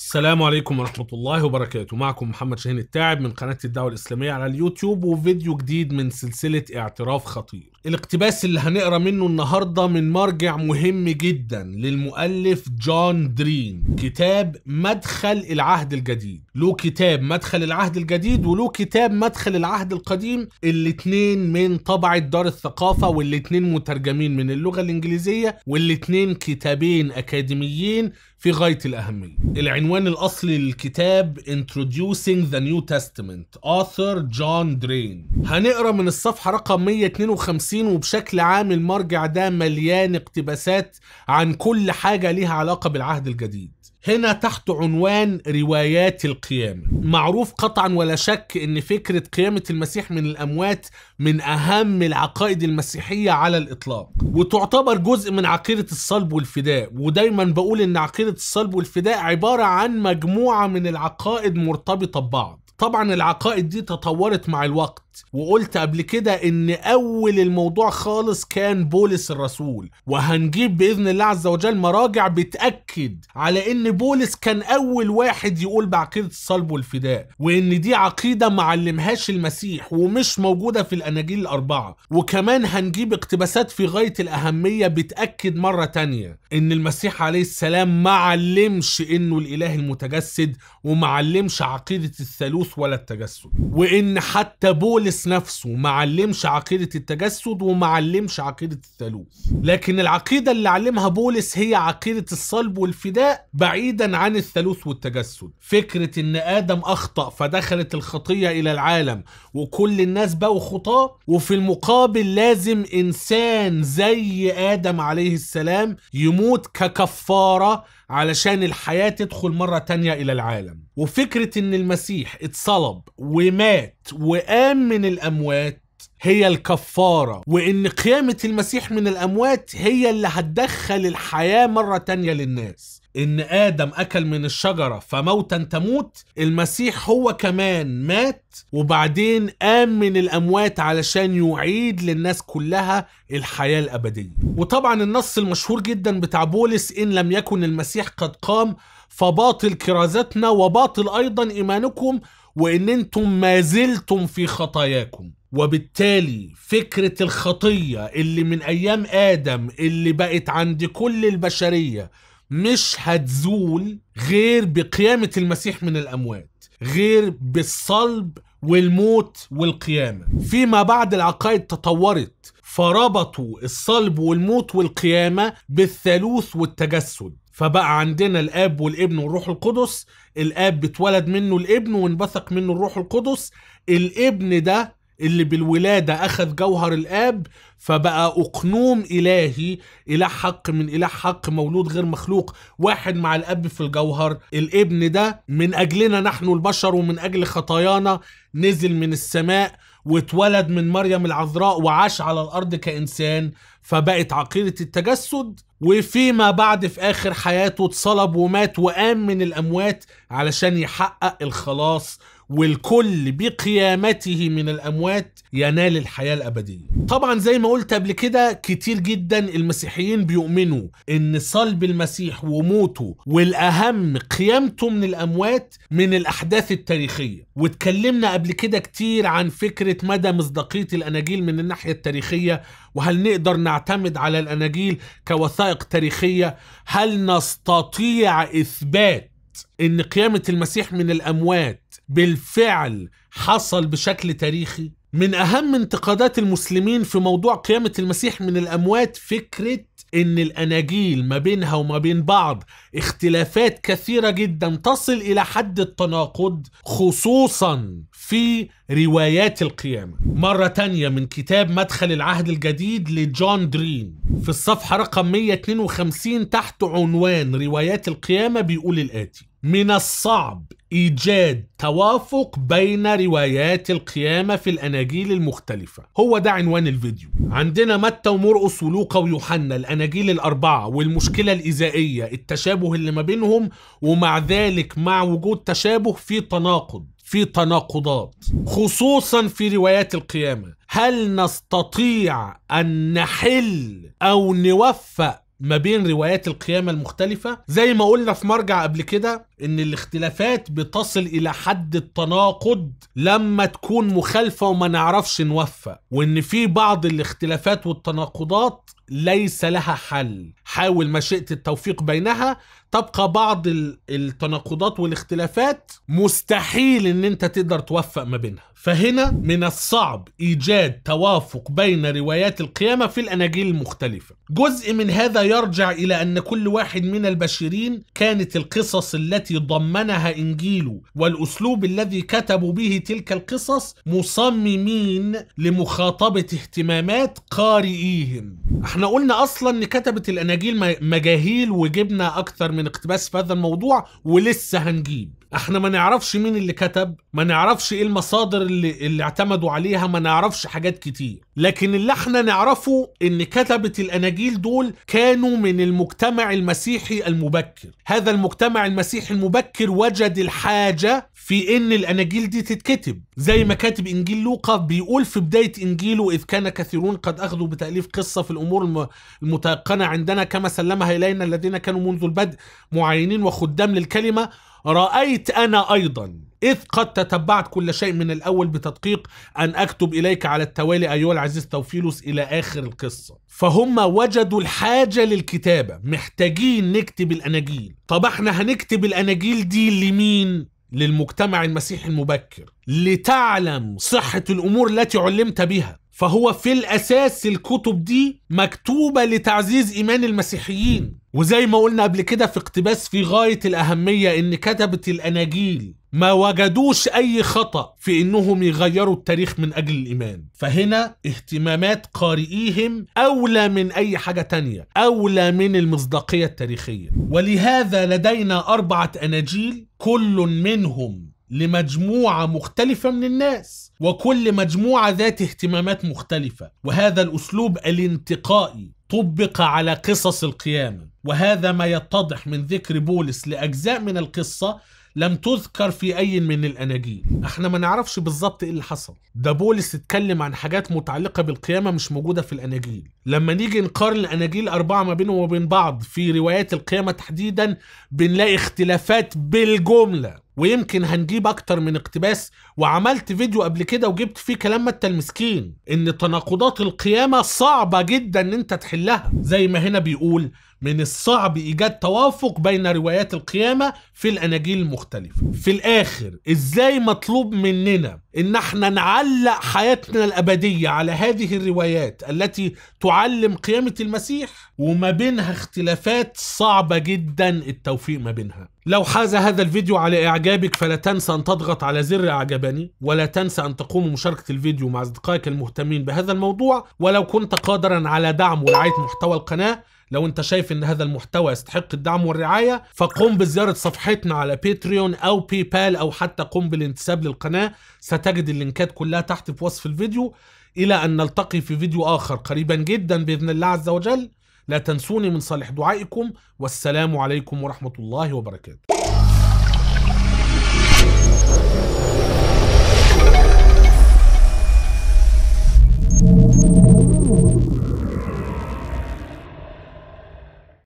السلام عليكم ورحمة الله وبركاته معكم محمد شاهين التاعب من قناة الدعوة الإسلامية على اليوتيوب وفيديو جديد من سلسلة اعتراف خطير الاقتباس اللي هنقرا منه النهاردة من مرجع مهم جدا للمؤلف جون درين كتاب مدخل العهد الجديد له كتاب مدخل العهد الجديد وله كتاب مدخل العهد القديم الاتنين من طبعة دار الثقافة والاتنين مترجمين من اللغة الإنجليزية والاتنين كتابين أكاديميين في غاية الأهمية العنوان العنوان الأصلي للكتاب Introducing the New Testament Author John Drain هنقرا من الصفحة رقم 152 وبشكل عام المرجع ده مليان اقتباسات عن كل حاجة ليها علاقة بالعهد الجديد هنا تحت عنوان روايات القيامة معروف قطعا ولا شك ان فكرة قيامة المسيح من الاموات من اهم العقائد المسيحية على الاطلاق وتعتبر جزء من عقيدة الصلب والفداء ودايما بقول ان عقيدة الصلب والفداء عبارة عن مجموعة من العقائد مرتبطة ببعض طبعا العقائد دي تطورت مع الوقت وقلت قبل كده ان اول الموضوع خالص كان بولس الرسول وهنجيب باذن الله عز وجل مراجع بتاكد على ان بولس كان اول واحد يقول بعقيده الصلب والفداء وان دي عقيده ما علمهاش المسيح ومش موجوده في الاناجيل الاربعه وكمان هنجيب اقتباسات في غايه الاهميه بتاكد مره تانية ان المسيح عليه السلام ما علمش انه الاله المتجسد وما علمش عقيده الثالوث الطقوس ولا التجسد وان حتى بولس نفسه ما علمش عقيده التجسد وما علمش عقيده الثالوث لكن العقيده اللي علمها بولس هي عقيده الصلب والفداء بعيدا عن الثالوث والتجسد فكره ان ادم اخطا فدخلت الخطيه الى العالم وكل الناس بقوا خطاه وفي المقابل لازم انسان زي ادم عليه السلام يموت ككفاره علشان الحياة تدخل مرة تانية إلى العالم وفكرة إن المسيح اتصلب ومات وقام من الأموات هي الكفارة وإن قيامة المسيح من الأموات هي اللي هتدخل الحياة مرة تانية للناس ان ادم اكل من الشجره فموتا تموت المسيح هو كمان مات وبعدين قام من الاموات علشان يعيد للناس كلها الحياه الابديه وطبعا النص المشهور جدا بتاع بولس ان لم يكن المسيح قد قام فباطل كرازتنا وباطل ايضا ايمانكم وان انتم ما زلتم في خطاياكم وبالتالي فكرة الخطية اللي من أيام آدم اللي بقت عند كل البشرية مش هتزول غير بقيامة المسيح من الأموات غير بالصلب والموت والقيامة فيما بعد العقائد تطورت فربطوا الصلب والموت والقيامة بالثالوث والتجسد فبقى عندنا الاب والابن والروح القدس الاب بتولد منه الابن وانبثق منه الروح القدس الابن ده اللي بالولادة أخذ جوهر الآب فبقى أقنوم إلهي إله حق من إله حق مولود غير مخلوق واحد مع الأب في الجوهر الابن ده من أجلنا نحن البشر ومن أجل خطايانا نزل من السماء واتولد من مريم العذراء وعاش على الأرض كإنسان فبقت عقيدة التجسد وفيما بعد في آخر حياته اتصلب ومات وقام من الأموات علشان يحقق الخلاص والكل بقيامته من الأموات ينال الحياة الأبدية طبعا زي ما قلت قبل كده كتير جدا المسيحيين بيؤمنوا ان صلب المسيح وموته والأهم قيامته من الأموات من الأحداث التاريخية واتكلمنا قبل كده كتير عن فكرة مدى مصداقية الأناجيل من الناحية التاريخية وهل نقدر نعتمد على الأناجيل كوثائق تاريخية هل نستطيع إثبات ان قيامه المسيح من الاموات بالفعل حصل بشكل تاريخي من أهم انتقادات المسلمين في موضوع قيامة المسيح من الأموات فكرة إن الأناجيل ما بينها وما بين بعض اختلافات كثيرة جدا تصل إلى حد التناقض خصوصا في روايات القيامة مرة تانية من كتاب مدخل العهد الجديد لجون درين في الصفحة رقم 152 تحت عنوان روايات القيامة بيقول الآتي من الصعب ايجاد توافق بين روايات القيامه في الاناجيل المختلفه هو ده عنوان الفيديو عندنا متى ومرقس ولوقا ويوحنا الاناجيل الاربعه والمشكله الايزائيه التشابه اللي ما بينهم ومع ذلك مع وجود تشابه في تناقض في تناقضات خصوصا في روايات القيامه هل نستطيع ان نحل او نوفق ما بين روايات القيامة المختلفة زي ما قلنا في مرجع قبل كده ان الاختلافات بتصل الى حد التناقض لما تكون مخالفه وما نعرفش نوفق وان في بعض الاختلافات والتناقضات ليس لها حل حاول مشيئة التوفيق بينها تبقى بعض التناقضات والاختلافات مستحيل ان انت تقدر توفق ما بينها فهنا من الصعب ايجاد توافق بين روايات القيامة في الاناجيل المختلفة جزء من هذا يرجع الى ان كل واحد من البشرين كانت القصص التي التي ضمنها انجيله والاسلوب الذي كتبوا به تلك القصص مصممين لمخاطبه اهتمامات قارئيهم احنا قلنا اصلا ان كتبت الاناجيل مجاهيل وجبنا اكثر من اقتباس في هذا الموضوع ولسه هنجيب احنا ما نعرفش مين اللي كتب ما نعرفش ايه المصادر اللي, اللي اعتمدوا عليها ما نعرفش حاجات كتير لكن اللي احنا نعرفه ان كتبة الاناجيل دول كانوا من المجتمع المسيحي المبكر هذا المجتمع المسيحي المبكر وجد الحاجة في ان الاناجيل دي تتكتب زي ما كاتب انجيل لوقا بيقول في بداية انجيله اذ كان كثيرون قد اخذوا بتأليف قصة في الامور المتيقنة عندنا كما سلمها الينا الذين كانوا منذ البدء معينين وخدام للكلمة رأيت أنا أيضا إذ قد تتبعت كل شيء من الأول بتدقيق أن أكتب إليك على التوالي أيها العزيز توفيلوس إلى آخر القصة فهم وجدوا الحاجة للكتابة محتاجين نكتب الأناجيل طب احنا هنكتب الأناجيل دي لمين؟ للمجتمع المسيحي المبكر لتعلم صحة الأمور التي علمت بها فهو في الأساس الكتب دي مكتوبة لتعزيز إيمان المسيحيين وزي ما قلنا قبل كده في اقتباس في غاية الأهمية إن كتبة الأناجيل ما وجدوش أي خطأ في إنهم يغيروا التاريخ من أجل الإيمان فهنا اهتمامات قارئيهم أولى من أي حاجة تانية أولى من المصداقية التاريخية ولهذا لدينا أربعة أناجيل كل منهم لمجموعة مختلفة من الناس وكل مجموعة ذات اهتمامات مختلفة وهذا الأسلوب الانتقائي طبق على قصص القيامة وهذا ما يتضح من ذكر بولس لأجزاء من القصة لم تذكر في أي من الأناجيل احنا ما نعرفش بالظبط إيه اللي حصل ده بولس اتكلم عن حاجات متعلقة بالقيامة مش موجودة في الأناجيل لما نيجي نقارن الأناجيل أربعة ما بينهم وبين بعض في روايات القيامة تحديدا بنلاقي اختلافات بالجملة ويمكن هنجيب اكتر من اقتباس وعملت فيديو قبل كده وجبت فيه كلام متى المسكين ان تناقضات القيامه صعبه جدا ان انت تحلها زي ما هنا بيقول من الصعب ايجاد توافق بين روايات القيامه في الاناجيل المختلفه في الاخر ازاي مطلوب مننا ان احنا نعلق حياتنا الابديه على هذه الروايات التي تعلم قيامه المسيح وما بينها اختلافات صعبه جدا التوفيق ما بينها لو حاز هذا الفيديو على إعجابك فلا تنسى أن تضغط على زر أعجبني ولا تنسى أن تقوم بمشاركة الفيديو مع أصدقائك المهتمين بهذا الموضوع ولو كنت قادرا على دعم ورعاية محتوى القناة لو انت شايف ان هذا المحتوى يستحق الدعم والرعايه فقم بزياره صفحتنا على باتريون او باي بال او حتى قم بالانتساب للقناه ستجد اللينكات كلها تحت في وصف الفيديو الى ان نلتقي في فيديو اخر قريبا جدا باذن الله عز وجل لا تنسوني من صالح دعائكم والسلام عليكم ورحمه الله وبركاته